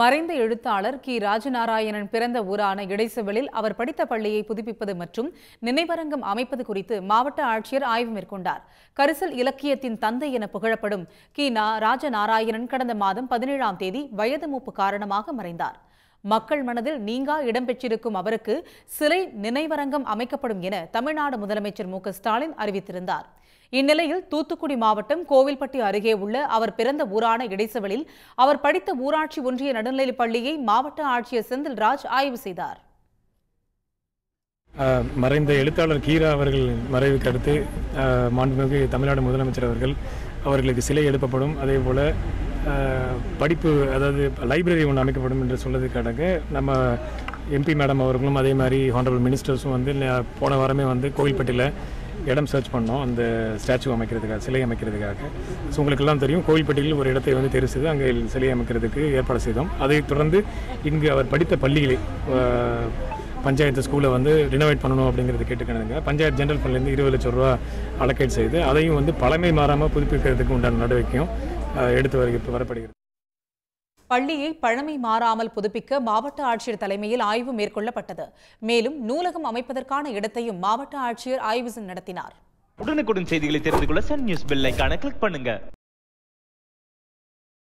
மறைந்த எழுத்தாளர் கி ராஜநாராயணன் பிறந்த ஊரான இடைசவலில் அவர் படித்த பள்ளியை புதுப்பிப்பது மற்றும் நினைவரங்கம் அமைப்பது குறித்து மாவட்ட ஆட்சியர் ஆய்வு மேற்கொண்டார் கரிசல் இலக்கியத்தின் தந்தை என புகழப்படும் கி நா ராஜநாராயணன் கடந்த மாதம் பதினேழாம் தேதி வயது மூப்பு காரணமாக மறைந்தார் மக்கள் மனதில் நீங்கா இடம்பெற்றிருக்கும் அவருக்கு சிலை நினைவரங்கம் அமைக்கப்படும் என தமிழ்நாடு முதலமைச்சர் மு ஸ்டாலின் அறிவித்திருந்தார் இந்நிலையில் தூத்துக்குடி மாவட்டம் கோவில்பட்டி அருகே உள்ள அவர் பிறந்த ஊரான இடைசவலில் அவர் படித்த ஊராட்சி ஒன்றிய நடுநிலைப் பள்ளியை மாவட்ட ஆட்சியர் செந்தில்ராஜ் ஆய்வு செய்தார் மறைந்த எழுத்தாளர் கீரா அவர்கள் மறைவுக்கு அடுத்து மாண்புமிகு தமிழ்நாடு முதலமைச்சர் அவர்கள் அவர்களுக்கு சிலை எழுப்பப்படும் அதே போல படிப்பு அதாவது லைப்ரரி ஒன்று அமைக்கப்படும் என்று சொன்னதுக்கடங்கு நம்ம எம்பி மேடம் அவர்களும் அதே மாதிரி ஹானரபிள் மினிஸ்டர்ஸும் வந்து போன வாரமே வந்து கோவில்பட்டியில் இடம் சர்ச் பண்ணோம் அந்த ஸ்டாச்சு அமைக்கிறதுக்காக சிலை அமைக்கிறதுக்காக ஸோ உங்களுக்கெல்லாம் தெரியும் கோவில்பட்டியில் ஒரு இடத்தை வந்து தெரிசுது அங்கே சிலை அமைக்கிறதுக்கு ஏற்பாடு செய்தோம் அதைத் தொடர்ந்து இங்கு அவர் படித்த பள்ளிகளை பஞ்சாயத்து ஸ்கூலை வந்து ரினோவேட் பண்ணணும் அப்படிங்கிறது கேட்டுக்கணுங்க பஞ்சாயத்து ஜென்ரல் ஃபண்ட்லேருந்து இருபது லட்சம் ரூபா அலக்கேட் செய்து அதையும் வந்து பழமை மாறாமல் புதுப்பிக்கிறதுக்கு உண்டான நடவடிக்கையும் எடுத்து வருகிறது வரப்படுகிறது பள்ளியை பழமை மாறாமல் புதுப்பிக்க மாவட்ட ஆட்சியர் தலைமையில் ஆய்வு மேற்கொள்ளப்பட்டது மேலும் நூலகம் அமைப்பதற்கான இடத்தையும் மாவட்ட ஆட்சியர் ஆய்வு நடத்தினார் உடனுக்குடன் செய்திகளை தெரிந்து கொள்ள சன் நியூஸ் பெல் கிளிக் பண்ணுங்க